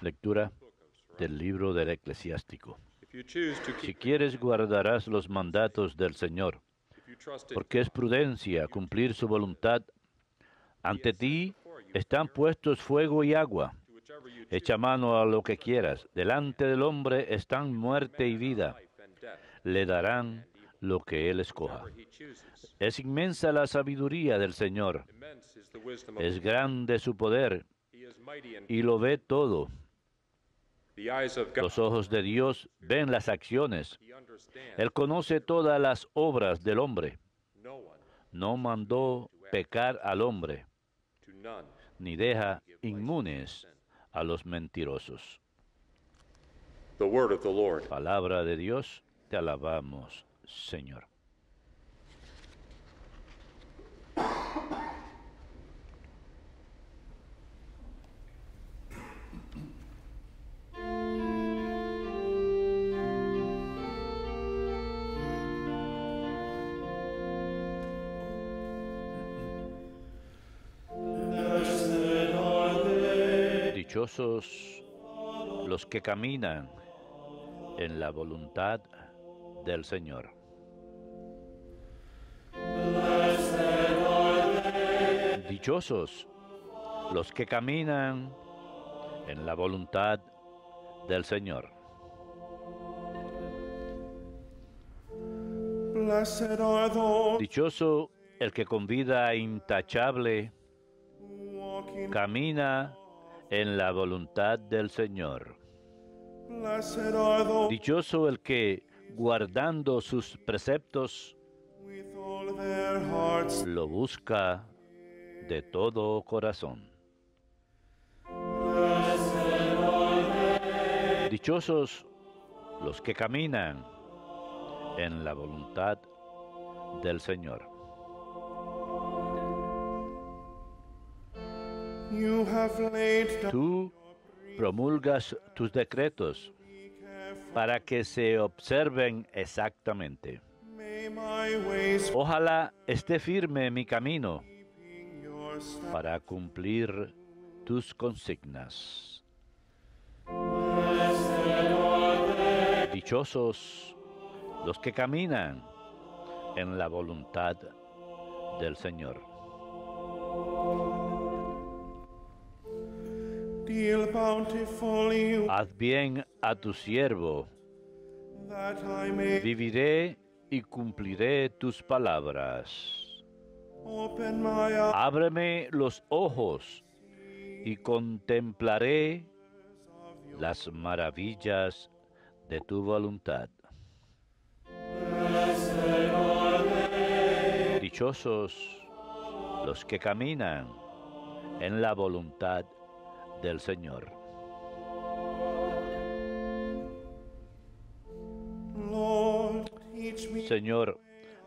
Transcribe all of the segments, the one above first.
Lectura del libro del eclesiástico. Si quieres guardarás los mandatos del Señor, porque es prudencia cumplir su voluntad. Ante ti están puestos fuego y agua. Echa mano a lo que quieras. Delante del hombre están muerte y vida. Le darán lo que Él escoja. Es inmensa la sabiduría del Señor. Es grande su poder y lo ve todo. Los ojos de Dios ven las acciones. Él conoce todas las obras del hombre. No mandó pecar al hombre, ni deja inmunes a los mentirosos. Palabra de Dios, te alabamos, Señor. Dichosos los que caminan en la voluntad del Señor. Dichosos los que caminan en la voluntad del Señor. Dichoso el que con vida intachable camina en la voluntad del Señor. Dichoso el que, guardando sus preceptos, lo busca de todo corazón. Dichosos los que caminan en la voluntad del Señor. Tú promulgas tus decretos para que se observen exactamente. Ojalá esté firme mi camino para cumplir tus consignas. Dichosos los que caminan en la voluntad del Señor. Haz bien a tu siervo. Viviré y cumpliré tus palabras. Ábreme los ojos y contemplaré las maravillas de tu voluntad. Dichosos los que caminan en la voluntad del Señor. Señor,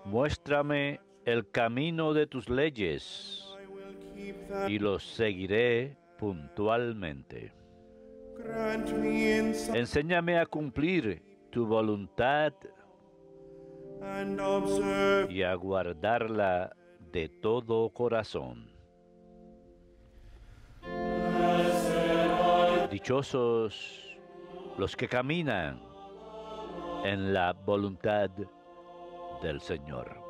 muéstrame el camino de tus leyes y los seguiré puntualmente. Enséñame a cumplir tu voluntad y a guardarla de todo corazón. Dichosos los que caminan en la voluntad del Señor.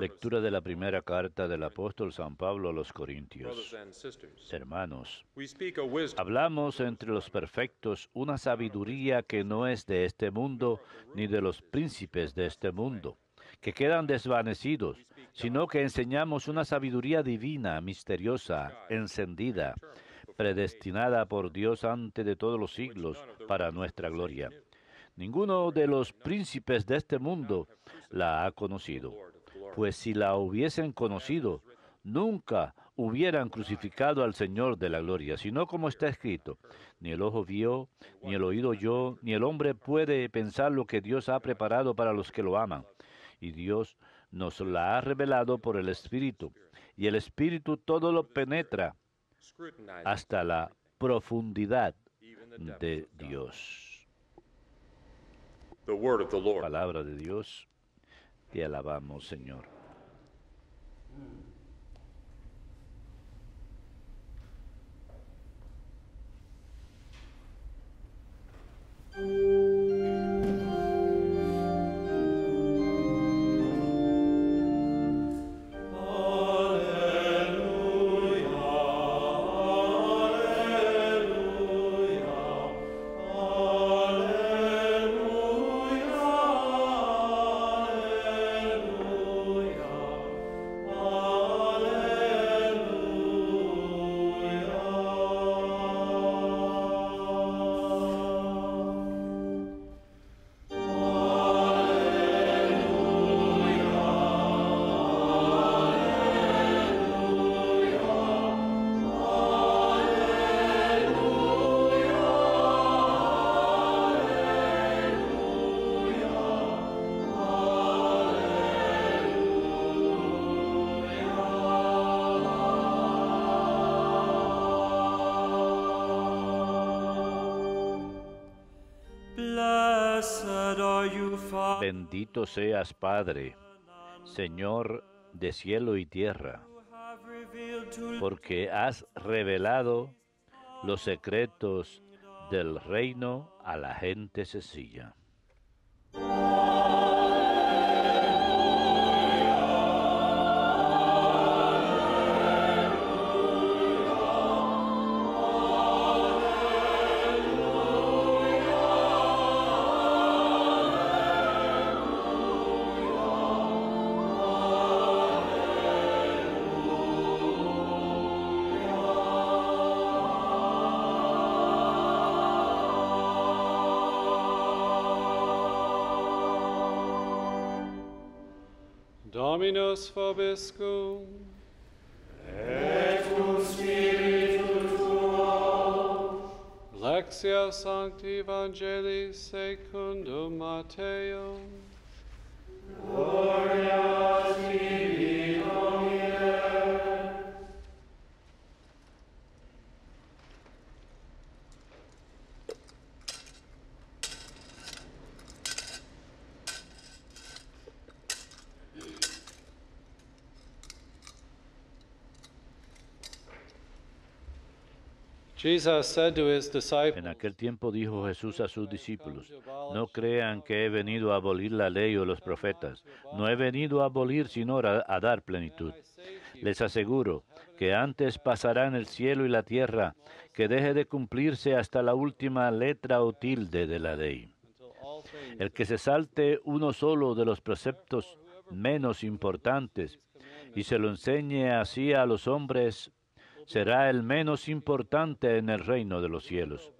Lectura de la primera carta del apóstol San Pablo a los Corintios. Hermanos, hablamos entre los perfectos una sabiduría que no es de este mundo ni de los príncipes de este mundo que quedan desvanecidos, sino que enseñamos una sabiduría divina, misteriosa, encendida, predestinada por Dios antes de todos los siglos para nuestra gloria Ninguno de los príncipes de este mundo la ha conocido, pues si la hubiesen conocido, nunca hubieran crucificado al Señor de la gloria, sino como está escrito, ni el ojo vio, ni el oído yo, ni el hombre puede pensar lo que Dios ha preparado para los que lo aman. Y Dios nos la ha revelado por el Espíritu, y el Espíritu todo lo penetra hasta la profundidad de Dios. Palabra de Dios. Te alabamos, Señor. Mm. Bendito seas, Padre, Señor de cielo y tierra, porque has revelado los secretos del reino a la gente sencilla. Dominus vobiscum. Et cum spiritu tuo. Lexia Sancti Evangelii secundum Mateum. Gloria tibi Domine. En aquel tiempo dijo Jesús a sus discípulos, no crean que he venido a abolir la ley o los profetas. No he venido a abolir, sino a, dar plenitud. Les aseguro que antes pasarán el cielo y la tierra, que deje de cumplirse hasta la última letra o tilde de la ley. El que se salte uno solo de los preceptos menos importantes y se lo enseñe así a los hombres, será el menos importante en el reino de los cielos.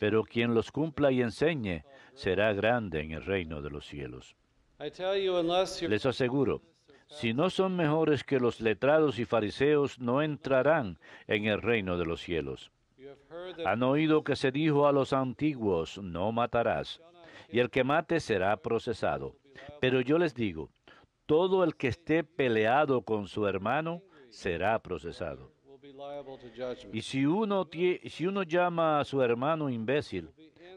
Pero quien los cumpla y enseñe será grande en el reino de los cielos. Les aseguro, si no son mejores que los letrados y fariseos, no entrarán en el reino de los cielos. Han oído que se dijo a los antiguos, no matarás, y el que mate será procesado. Pero yo les digo, todo el que esté peleado con su hermano será procesado. Y si uno, si uno llama a su hermano imbécil,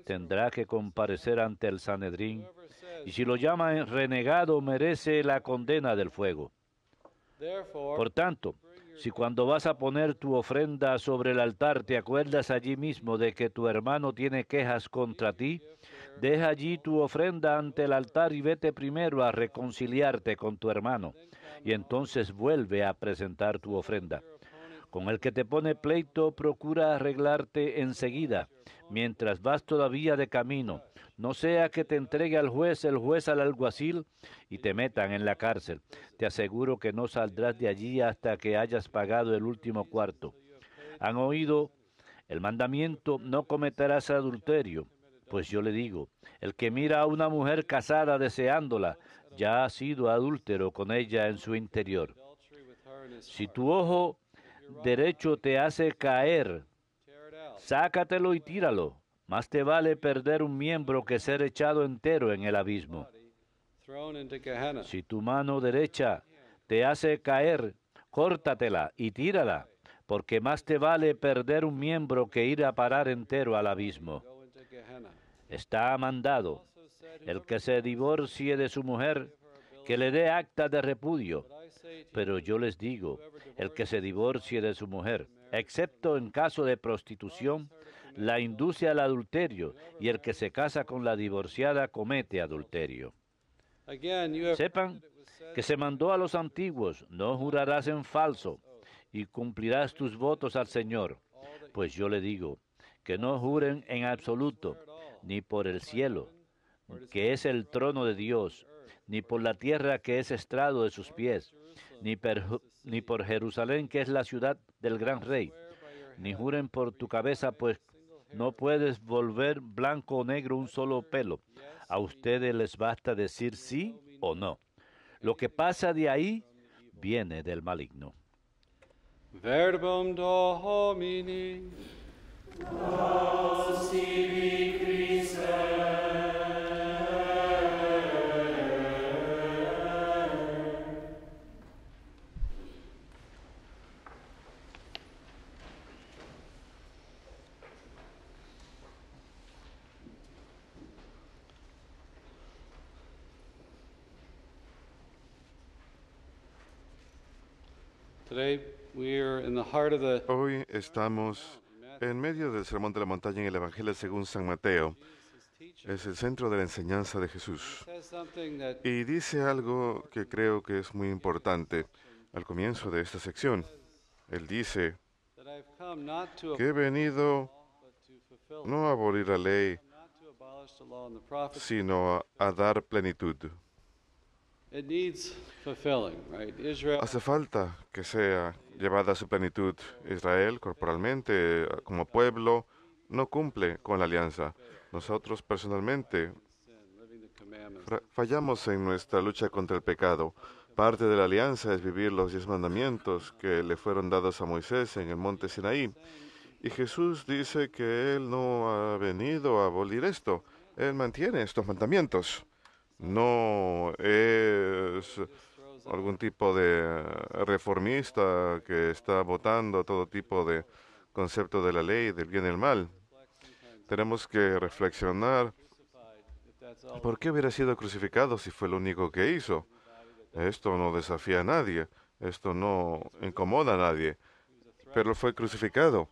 tendrá que comparecer ante el Sanedrín. Y si lo llama renegado, merece la condena del fuego. Por tanto, si cuando vas a poner tu ofrenda sobre el altar te acuerdas allí mismo de que tu hermano tiene quejas contra ti, deja allí tu ofrenda ante el altar y vete primero a reconciliarte con tu hermano, y entonces vuelve a presentar tu ofrenda. Con el que te pone pleito, procura arreglarte enseguida, mientras vas todavía de camino. No sea que te entregue al juez, el juez al alguacil y te metan en la cárcel. Te aseguro que no saldrás de allí hasta que hayas pagado el último cuarto. Han oído el mandamiento, no cometerás adulterio. Pues yo le digo, el que mira a una mujer casada deseándola, ya ha sido adúltero con ella en su interior. Si tu ojo derecho te hace caer. Sácatelo y tíralo. Más te vale perder un miembro que ser echado entero en el abismo. Si tu mano derecha te hace caer, córtatela y tírala, porque más te vale perder un miembro que ir a parar entero al abismo. Está mandado el que se divorcie de su mujer, que le dé acta de repudio pero yo les digo, el que se divorcie de su mujer, excepto en caso de prostitución, la induce al adulterio y el que se casa con la divorciada comete adulterio. Sepan que se mandó a los antiguos, no jurarás en falso y cumplirás tus votos al Señor. Pues yo le digo, que no juren en absoluto, ni por el cielo, que es el trono de Dios, ni por la tierra que es estrado de sus pies, ni, por Jerusalén, que es la ciudad del gran rey, ni juren por tu cabeza, pues no puedes volver blanco o negro un solo pelo. A ustedes les basta decir sí o no. Lo que pasa de ahí viene del maligno. Verbum Domini. Hoy estamos en medio del Sermón de la Montaña en el Evangelio según San Mateo. Es el centro de la enseñanza de Jesús. Y dice algo que creo que es muy importante al comienzo de esta sección. Él dice que he venido no a abolir la ley, sino a, a dar plenitud. Hace falta que sea llevada a su plenitud. Israel, corporalmente, como pueblo, no cumple con la alianza. Nosotros personalmente fallamos en nuestra lucha contra el pecado. Parte de la alianza es vivir los diez mandamientos que le fueron dados a Moisés en el monte Sinaí. Y Jesús dice que Él no ha venido a abolir esto. Él mantiene estos mandamientos no es algún tipo de reformista que está votando todo tipo de concepto de la ley, del bien y el mal. Tenemos que reflexionar por qué hubiera sido crucificado si fue lo único que hizo. Esto no desafía a nadie, esto no incomoda a nadie, pero fue crucificado.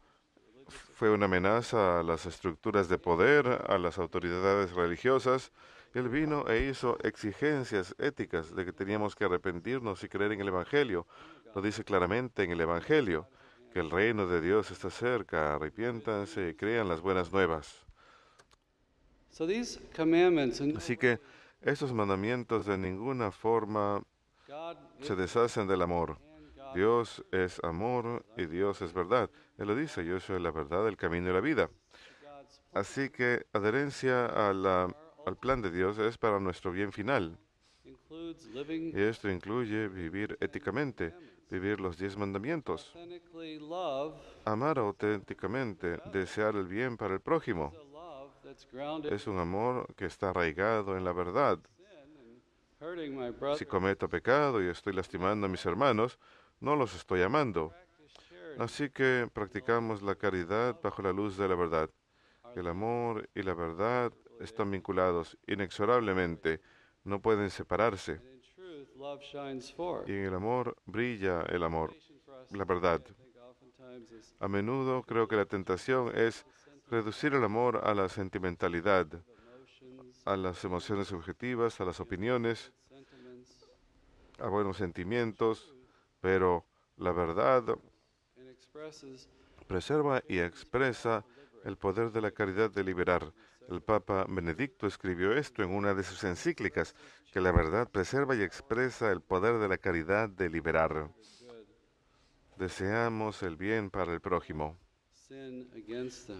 Fue una amenaza a las estructuras de poder, a las autoridades religiosas, él vino e hizo exigencias éticas de que teníamos que arrepentirnos y creer en el Evangelio. Lo dice claramente en el Evangelio, que el reino de Dios está cerca, arrepiéntanse y crean las buenas nuevas. Así que estos mandamientos de ninguna forma se deshacen del amor. Dios es amor y Dios es verdad. Él lo dice, yo soy la verdad, el camino y la vida. Así que adherencia a la al plan de Dios es para nuestro bien final. Y esto incluye vivir éticamente, vivir los diez mandamientos, amar auténticamente, desear el bien para el prójimo. Es un amor que está arraigado en la verdad. Si cometo pecado y estoy lastimando a mis hermanos, no los estoy amando. Así que practicamos la caridad bajo la luz de la verdad. El amor y la verdad están vinculados inexorablemente, no pueden separarse. Y en el amor brilla el amor, la verdad. A menudo creo que la tentación es reducir el amor a la sentimentalidad, a las emociones subjetivas, a las opiniones, a buenos sentimientos, pero la verdad preserva y expresa el poder de la caridad de liberar el Papa Benedicto escribió esto en una de sus encíclicas, que la verdad preserva y expresa el poder de la caridad de liberar. Deseamos el bien para el prójimo.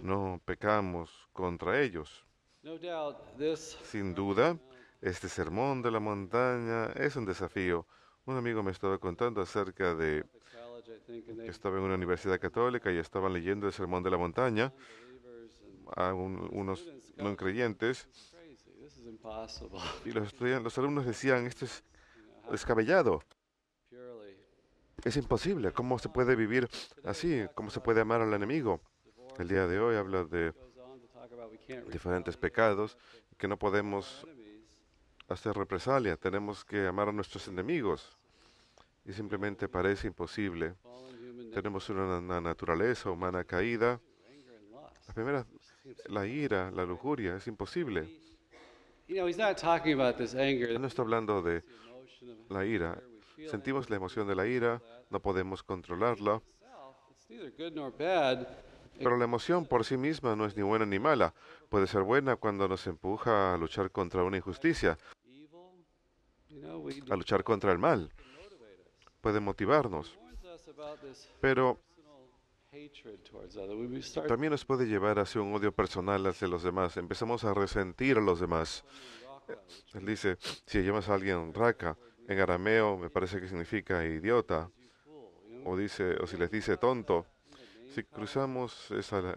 No pecamos contra ellos. Sin duda, este sermón de la montaña es un desafío. Un amigo me estaba contando acerca de que estaba en una universidad católica y estaban leyendo el sermón de la montaña a unos no creyentes, y los, los alumnos decían, esto es descabellado. Es imposible. ¿Cómo se puede vivir así? ¿Cómo se puede amar al enemigo? El día de hoy habla de diferentes pecados que no podemos hacer represalia. Tenemos que amar a nuestros enemigos. Y simplemente parece imposible. Tenemos una, naturaleza humana caída. Las primeras la ira, la lujuria, es imposible. no está hablando de la ira. Sentimos la emoción de la ira, no podemos controlarla. Pero la emoción por sí misma no es ni buena ni mala. Puede ser buena cuando nos empuja a luchar contra una injusticia, a luchar contra el mal. Puede motivarnos. Pero también nos puede llevar hacia un odio personal hacia los demás. Empezamos a resentir a los demás. Él dice, si llamas a alguien raca, en arameo me parece que significa idiota, o, dice, o si les dice tonto, si cruzamos esa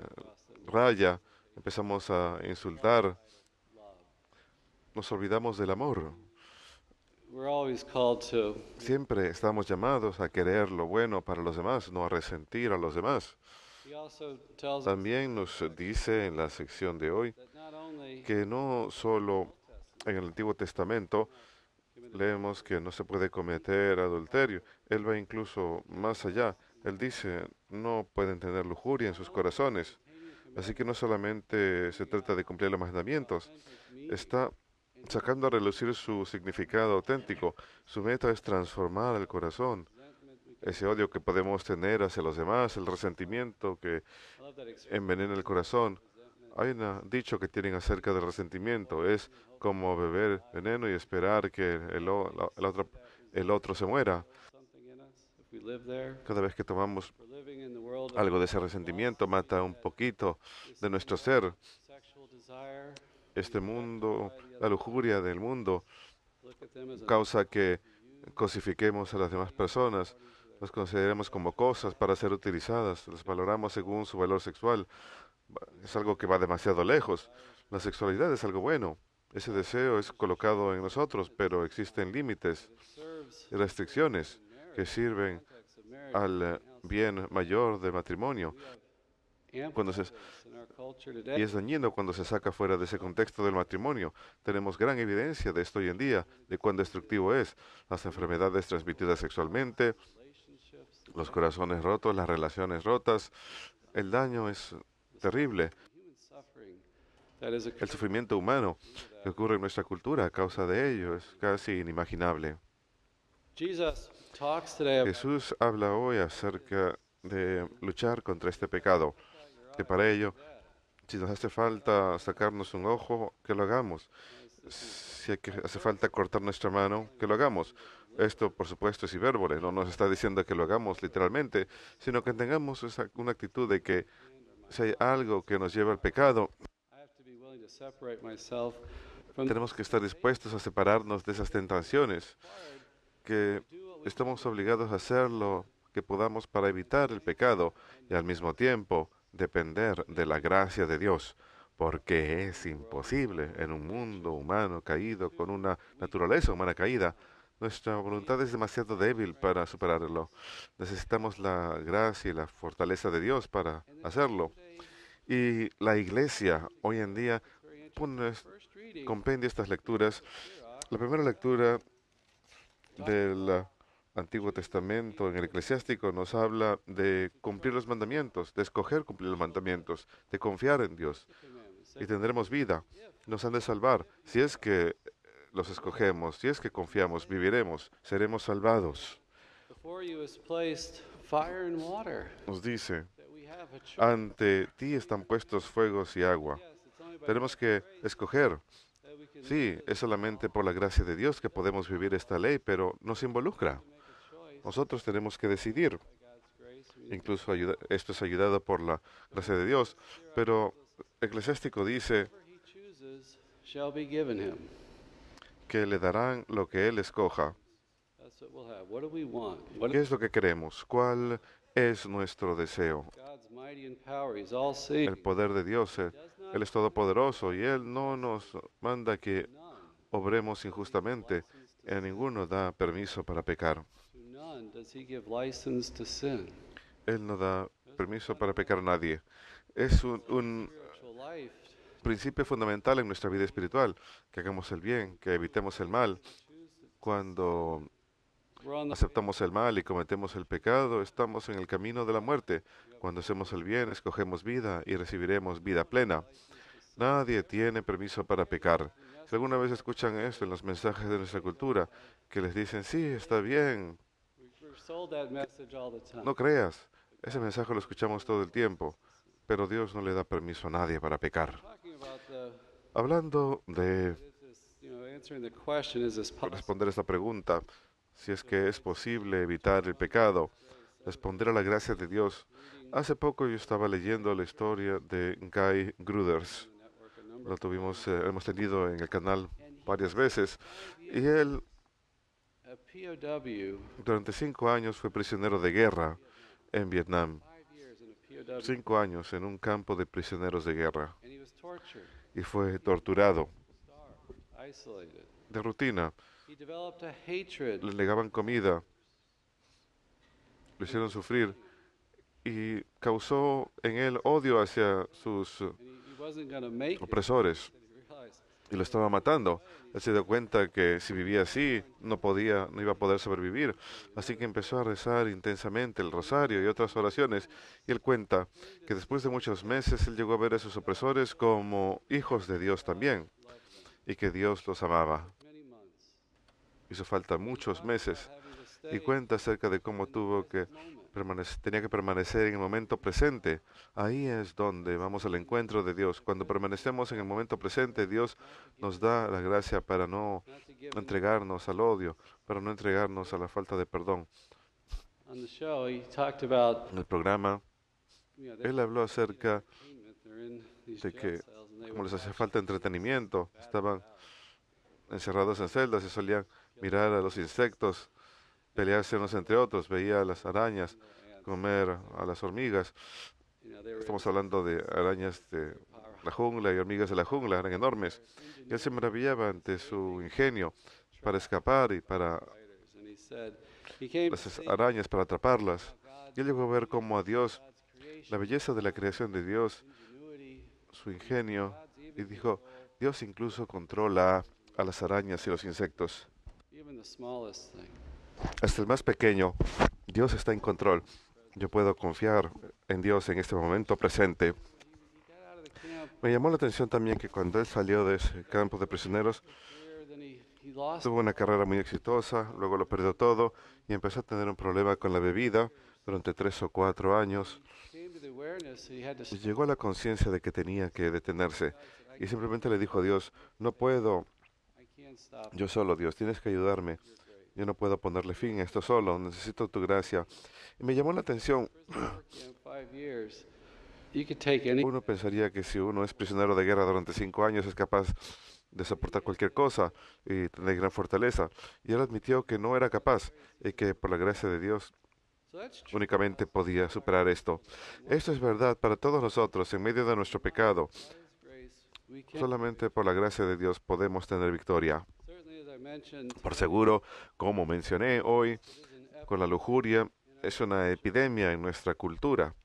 raya, empezamos a insultar, nos olvidamos del amor. Siempre estamos llamados a querer lo bueno para los demás, no a resentir a los demás. También nos dice en la sección de hoy que no solo en el Antiguo Testamento leemos que no se puede cometer adulterio, él va incluso más allá. Él dice, no pueden tener lujuria en sus corazones. Así que no solamente se trata de cumplir los mandamientos, está sacando a relucir su significado auténtico. Su meta es transformar el corazón. Ese odio que podemos tener hacia los demás, el resentimiento que envenena el corazón. Hay un dicho que tienen acerca del resentimiento. Es como beber veneno y esperar que el, otro, otro se muera. Cada vez que tomamos algo de ese resentimiento, mata un poquito de nuestro ser este mundo, la lujuria del mundo, causa que cosifiquemos a las demás personas, las consideremos como cosas para ser utilizadas, las valoramos según su valor sexual. Es algo que va demasiado lejos. La sexualidad es algo bueno. Ese deseo es colocado en nosotros, pero existen límites y restricciones que sirven al bien mayor de matrimonio. Cuando y es dañino cuando se saca fuera de ese contexto del matrimonio. Tenemos gran evidencia de esto hoy en día, de cuán destructivo es. Las enfermedades transmitidas sexualmente, los corazones rotos, las relaciones rotas. El daño es terrible. El sufrimiento humano que ocurre en nuestra cultura a causa de ello es casi inimaginable. Jesús habla hoy acerca de luchar contra este pecado que para ello, si nos hace falta sacarnos un ojo, que lo hagamos. Si que, hace falta cortar nuestra mano, que lo hagamos. Esto, por supuesto, es hibérbole. no nos está diciendo que lo hagamos literalmente, sino que tengamos una actitud de que si hay algo que nos lleva al pecado, tenemos que estar dispuestos a separarnos de esas tentaciones, que estamos obligados a hacer lo que podamos para evitar el pecado y al mismo tiempo depender de la gracia de Dios, porque es imposible en un mundo humano caído, con una naturaleza humana caída, nuestra voluntad es demasiado débil para superarlo. Necesitamos la gracia y la fortaleza de Dios para hacerlo. Y la iglesia hoy en día pone, estas lecturas. La primera lectura la Antiguo Testamento, en el Eclesiástico, nos habla de cumplir los mandamientos, de escoger cumplir los mandamientos, de confiar en Dios. Y tendremos vida. Nos han de salvar. Si es que eh, los escogemos, si es que confiamos, viviremos, seremos salvados. Nos dice, ante ti están puestos fuegos y agua. Tenemos que escoger. Sí, es solamente por la gracia de Dios que podemos vivir esta ley, pero nos involucra. Nosotros tenemos que decidir. Incluso esto es ayudado por la gracia de Dios. Pero Eclesiástico dice que le darán lo que Él escoja. ¿Qué es lo que queremos? ¿Cuál es nuestro deseo? El poder de Dios, Él, eh, él es todopoderoso y Él no nos manda que obremos injustamente. A ninguno da permiso para pecar. Él no da permiso para pecar a nadie. Es un, principio fundamental en nuestra vida espiritual, que hagamos el bien, que evitemos el mal. Cuando aceptamos el mal y cometemos el pecado, estamos en el camino de la muerte. Cuando hacemos el bien, escogemos vida y recibiremos vida plena. Nadie tiene permiso para pecar. Si alguna vez escuchan esto en los mensajes de nuestra cultura, que les dicen, sí, está bien, no creas, ese mensaje lo escuchamos todo el tiempo, pero Dios no le da permiso a nadie para pecar. Hablando de responder esta pregunta, si es que es posible evitar el pecado, responder a la gracia de Dios. Hace poco yo estaba leyendo la historia de Guy Gruders. Lo tuvimos, eh, hemos tenido en el canal varias veces y él durante cinco años fue prisionero de guerra en Vietnam. Cinco años en un campo de prisioneros de guerra. Y fue torturado de rutina. Le negaban comida. Lo hicieron sufrir. Y causó en él odio hacia sus opresores y lo estaba matando. Él se dio cuenta que si vivía así no podía, no iba a poder sobrevivir. Así que empezó a rezar intensamente el rosario y otras oraciones. Y él cuenta que después de muchos meses él llegó a ver a sus opresores como hijos de Dios también y que Dios los amaba. Hizo falta muchos meses y cuenta acerca de cómo tuvo que tenía que permanecer en el momento presente. Ahí es donde vamos al encuentro de Dios. Cuando permanecemos en el momento presente, Dios nos da la gracia para no entregarnos al odio, para no entregarnos a la falta de perdón. En el programa, él habló acerca de que, como les hacía falta entretenimiento, estaban encerrados en celdas y solían mirar a los insectos pelearse unos entre otros, veía a las arañas comer a las hormigas. Estamos hablando de arañas de la jungla y hormigas de la jungla, eran enormes. Y él se maravillaba ante su ingenio para escapar y para las arañas, para atraparlas. Y él llegó a ver cómo a Dios, la belleza de la creación de Dios, su ingenio, y dijo, Dios incluso controla a las arañas y los insectos hasta el más pequeño, Dios está en control. Yo puedo confiar en Dios en este momento presente. Me llamó la atención también que cuando él salió de ese campo de prisioneros, tuvo una carrera muy exitosa, luego lo perdió todo y empezó a tener un problema con la bebida durante tres o cuatro años. llegó a la conciencia de que tenía que detenerse y simplemente le dijo a Dios, no puedo, yo solo Dios, tienes que ayudarme. Yo no puedo ponerle fin a esto solo, necesito tu gracia. Y me llamó la atención. Uno pensaría que si uno es prisionero de guerra durante cinco años es capaz de soportar cualquier cosa y tener gran fortaleza. Y él admitió que no era capaz y que por la gracia de Dios únicamente podía superar esto. Esto es verdad para todos nosotros en medio de nuestro pecado. Solamente por la gracia de Dios podemos tener victoria. Por seguro, como mencioné hoy, con la lujuria es una epidemia en nuestra cultura.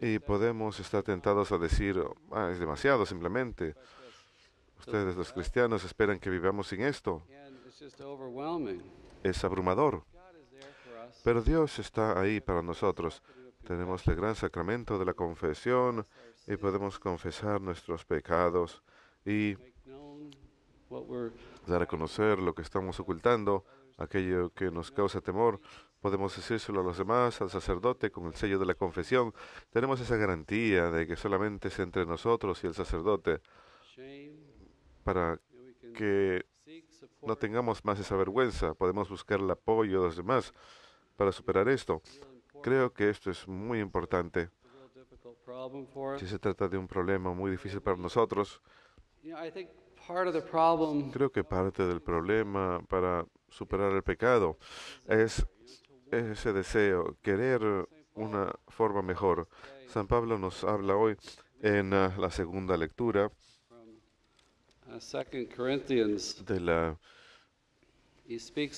Y podemos estar tentados a decir, ah, es demasiado simplemente. Ustedes los cristianos esperan que vivamos sin esto. Es abrumador. Pero Dios está ahí para nosotros. Tenemos el gran sacramento de la confesión y podemos confesar nuestros pecados y dar a conocer lo que estamos ocultando, aquello que nos causa temor. Podemos decírselo a los demás, al sacerdote, con el sello de la confesión. Tenemos esa garantía de que solamente es entre nosotros y el sacerdote, para que no tengamos más esa vergüenza. Podemos buscar el apoyo de los demás para superar esto. Creo que esto es muy importante. Si se trata de un problema muy difícil para nosotros, Creo que parte del problema para superar el pecado es ese deseo, querer una forma mejor. San Pablo nos habla hoy en ah, la segunda lectura ah, de la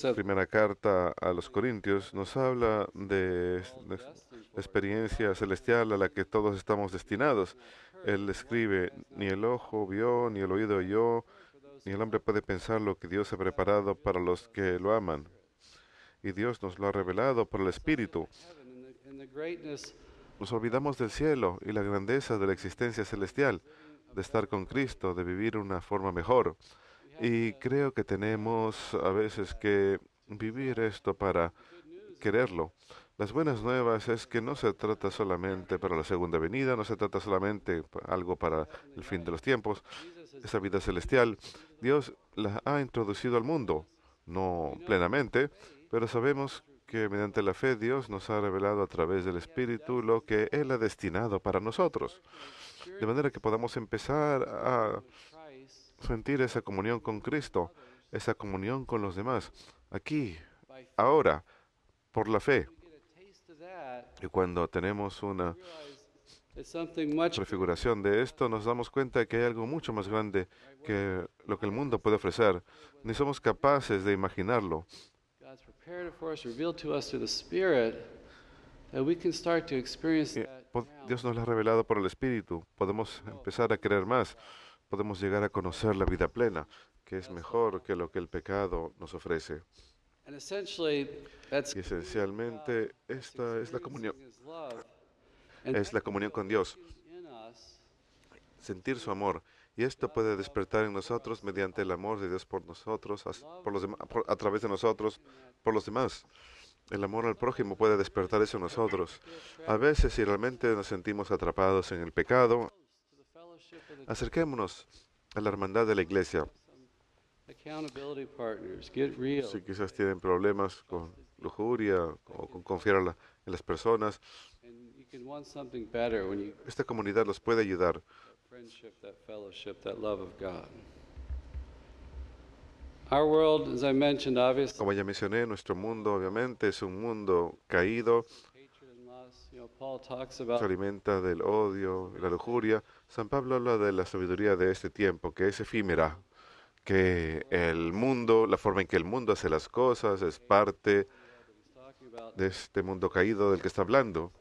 la primera carta a los Corintios nos habla de, la experiencia celestial a la que todos estamos destinados. Él escribe, ni el ojo vio, ni el oído oyó, ni el hombre puede pensar lo que Dios ha preparado para los que lo aman. Y Dios nos lo ha revelado por el Espíritu. Nos olvidamos del cielo y la grandeza de la existencia celestial, de estar con Cristo, de vivir una forma mejor. Y creo que tenemos a veces que vivir esto para quererlo. Las buenas nuevas es que no se trata solamente para la segunda venida, no se trata solamente algo para el fin de los tiempos. Esa vida celestial, Dios la ha introducido al mundo, no plenamente, pero sabemos que mediante la fe Dios nos ha revelado a través del Espíritu lo que Él ha destinado para nosotros, de manera que podamos empezar a sentir esa comunión con Cristo, esa comunión con los demás, aquí, ahora, por la fe. Y cuando tenemos una prefiguración de esto, nos damos cuenta que hay algo mucho más grande que lo que el mundo puede ofrecer. Ni somos capaces de imaginarlo. Eh, Dios nos lo ha revelado por el Espíritu. Podemos empezar a creer más podemos llegar a conocer la vida plena, que es mejor que lo que el pecado nos ofrece. Y esencialmente esta es la comunión. Es la comunión con Dios. Sentir su amor. Y esto puede despertar en nosotros mediante el amor de Dios por nosotros, por los a través de nosotros, por los demás. El amor al prójimo puede despertar eso en nosotros. A veces, si realmente nos sentimos atrapados en el pecado, Acerquémonos a la hermandad de la iglesia. Si quizás tienen problemas con lujuria o con confiar en las personas, esta comunidad los puede ayudar. Como ya mencioné, nuestro mundo obviamente es un mundo caído, se alimenta del odio, la lujuria. San Pablo habla de la sabiduría de este tiempo, que es efímera, que el mundo, la forma en que el mundo hace las cosas, es parte de este mundo caído del que está hablando.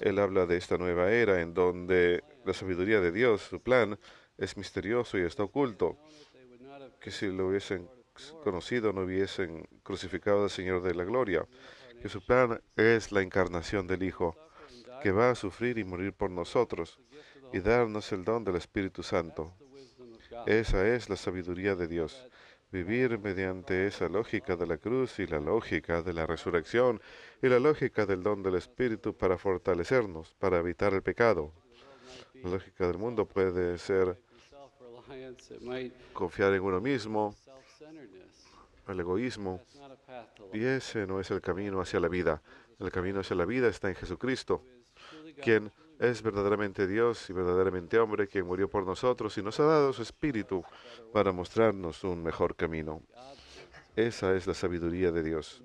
Él habla de esta nueva era en donde la sabiduría de Dios, su plan, es misterioso y está oculto, que si lo hubiesen conocido no hubiesen crucificado al Señor de la Gloria que su plan es la encarnación del Hijo, que va a sufrir y morir por nosotros y darnos el don del Espíritu Santo. Esa es la sabiduría de Dios. Vivir mediante esa lógica de la cruz y la lógica de la resurrección y la lógica del don del Espíritu para fortalecernos, para evitar el pecado. La lógica del mundo puede ser confiar en uno mismo, el egoísmo. Y ese no es el camino hacia la vida. El camino hacia la vida está en Jesucristo, quien es verdaderamente Dios y verdaderamente hombre, quien murió por nosotros y nos ha dado su espíritu para mostrarnos un mejor camino. Esa es la sabiduría de Dios.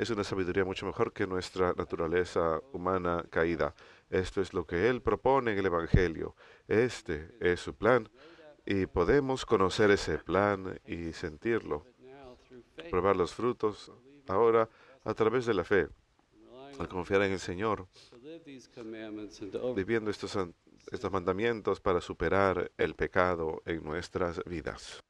Es una sabiduría mucho mejor que nuestra naturaleza humana caída. Esto es lo que Él propone en el Evangelio. Este es su plan y podemos conocer ese plan y sentirlo, probar los frutos ahora a través de la fe, al confiar en el Señor, viviendo estos, estos mandamientos para superar el pecado en nuestras vidas.